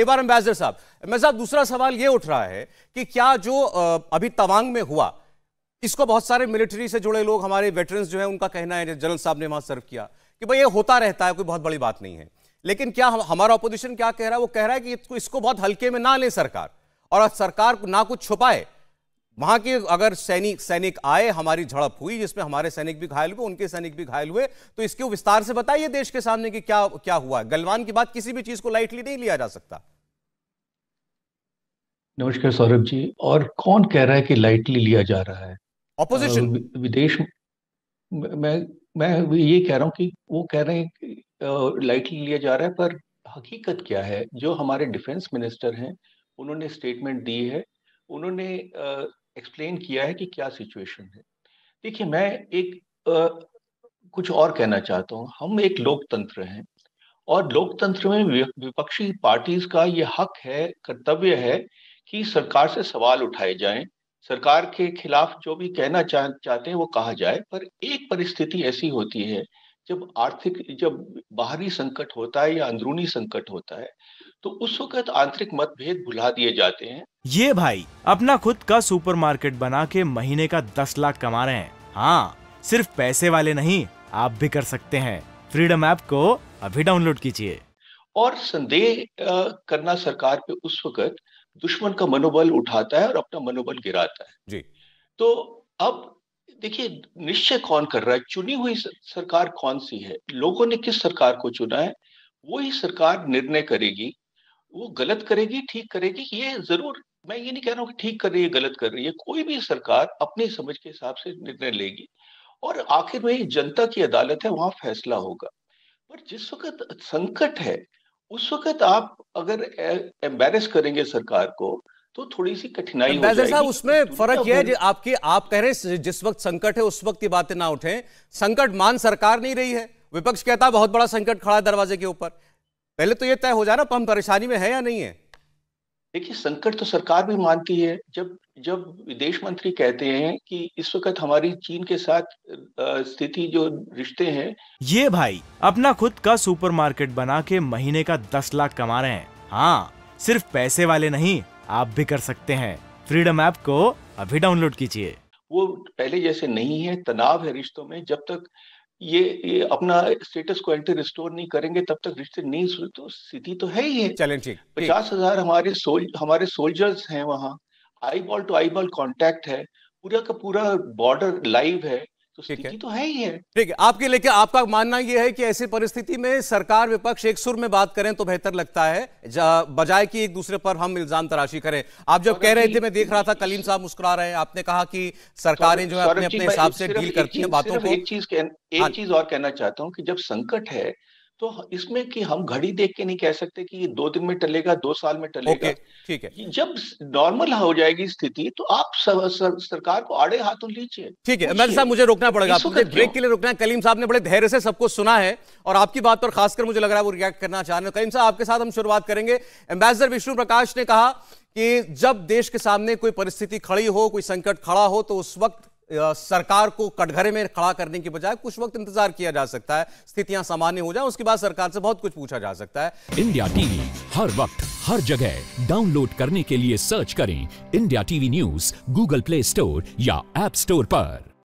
एक बार एम्बेसडर साहब मैं साहब दूसरा सवाल ये उठ रहा है कि क्या जो अभी तवांग में हुआ इसको बहुत सारे मिलिट्री से जुड़े लोग हमारे वेटरन्स जो है उनका कहना है जनरल साहब ने वहां सर्व किया कि भाई ये होता रहता है कोई बहुत बड़ी बात नहीं है लेकिन क्या हमारा अपोजिशन क्या कह रहा है वो कह रहा है कि इसको बहुत हल्के में ना ले सरकार और सरकार ना कुछ छुपाए वहां के अगर सैनिक सैनिक आए हमारी झड़प हुई जिसमें हमारे सैनिक भी घायल हुए उनके सैनिक भी घायल हुए तो इसके विस्तार से बताइए देश के सामने कि क्या क्या हुआ गलवान की बात किसी भी चीज को लाइटली नहीं लिया जा सकता नमस्कार सौरभ जी और कौन कह रहा है कि लाइटली लिया जा रहा है ऑपोजिशन विदेश मैं मैं ये कह रहा हूँ कि वो कह रहे हैं लाइटली लिया जा रहा है पर हकीकत क्या है जो हमारे डिफेंस मिनिस्टर हैं उन्होंने स्टेटमेंट दी है उन्होंने एक्सप्लेन किया है कि क्या सिचुएशन है देखिए मैं एक आ, कुछ और कहना चाहता हूँ हम एक लोकतंत्र हैं और लोकतंत्र में विपक्षी पार्टीज का ये हक है कर्तव्य है कि सरकार से सवाल उठाए जाएं सरकार के खिलाफ जो भी कहना चाह चाहते हैं वो कहा जाए पर एक परिस्थिति ऐसी होती है जब आर्थिक जब बाहरी संकट होता है या अंदरूनी संकट होता है तो उस वक्त आंतरिक मतभेद भुला दिए जाते हैं ये भाई अपना खुद का सुपरमार्केट बना के महीने का दस लाख कमा रहे हैं हाँ सिर्फ पैसे वाले नहीं आप भी कर सकते हैं फ्रीडम ऐप को अभी डाउनलोड कीजिए और संदेह करना सरकार पे उस वक्त दुश्मन का मनोबल उठाता है और अपना मनोबल गिराता है जी तो अब देखिए निश्चय कौन कर रहा है चुनी हुई सरकार कौन सी है लोगों ने किस सरकार को चुना है वही सरकार निर्णय करेगी वो गलत करेगी ठीक करेगी ये जरूर मैं ये नहीं कह रहा हूँ कि ठीक कर रही है गलत कर रही है कोई भी सरकार अपनी समझ के हिसाब से निर्णय लेगी और आखिर में जनता की अदालत है वहां फैसला होगा पर जिस वक्त संकट है उस वक्त आप अगर एम्बेरस करेंगे सरकार को तो थोड़ी सी कठिनाई हो जाएगी उसमें तो फर्क यह है आपके आप कह रहे हैं जिस वक्त संकट है उस वक्त ये बातें ना उठे संकट मान सरकार नहीं रही है विपक्ष कहता बहुत बड़ा संकट खड़ा है दरवाजे के ऊपर पहले तो ये तय हो जाना हम परेशानी में है या नहीं है देखिए संकट तो सरकार भी मानती है जब जब विदेश मंत्री कहते हैं कि इस वक्त हमारी चीन के साथ स्थिति जो रिश्ते हैं ये भाई अपना खुद का सुपरमार्केट बना के महीने का दस लाख कमा रहे हैं हाँ सिर्फ पैसे वाले नहीं आप भी कर सकते हैं फ्रीडम ऐप को अभी डाउनलोड कीजिए वो पहले जैसे नहीं है तनाव है रिश्तों में जब तक ये, ये अपना स्टेटस को एंटी रिस्टोर नहीं करेंगे तब तक रिश्ते नहीं सुलझ तो स्थिति तो है ही है चलें ठीक पचास हजार हमारे सोल हमारे सोल्जर्स हैं वहाँ eye ball to eye ball contact है पूरा का पूरा बॉर्डर लाइव है तो स्थिति तो है ही है ठीक है आपके लेके आपका मानना यह है कि ऐसी परिस्थिति में सरकार विपक्ष एक सुर में बात करें तो बेहतर लगता है बजाय कि एक दूसरे पर हम इल्जाम तराशी करें आप जब तो कह रहे थे मैं देख रहा था कलीम साहब मुस्कुरा रहे हैं आपने कहा कि सरकारें तो जो है अपने अपने हिसाब से डील करती है बातों को एक हाँ चीज और कहना चाहता हूँ कि जब संकट है तो इसमें कि हम घड़ी देख के नहीं कह सकते कि ये दो दिन में टलेगा दो साल में टलेगा ठीक है जब नॉर्मल हो जाएगी स्थिति तो आप सर, सर, सरकार को आड़े हाथों लीजिए ठीक है अमेर साहब मुझे रोकना पड़ेगा आपको ब्रेक के लिए रोकना है कलीम साहब ने बड़े धैर्य से सबको सुना है और आपकी बात पर खासकर मुझे लग रहा है वो रिएक्ट करना चाह रहे हैं कलीम साहब आपके साथ हम शुरुआत करेंगे एम्बेसडर विष्णु प्रकाश ने कहा कि जब देश के सामने कोई परिस्थिति खड़ी हो कोई संकट खड़ा हो तो उस वक्त सरकार को कटघरे में खड़ा करने की बजाय कुछ वक्त इंतजार किया जा सकता है स्थितियां सामान्य हो जाए उसके बाद सरकार से बहुत कुछ पूछा जा सकता है इंडिया टीवी हर वक्त हर जगह डाउनलोड करने के लिए सर्च करें India TV news Google Play Store या एप स्टोर पर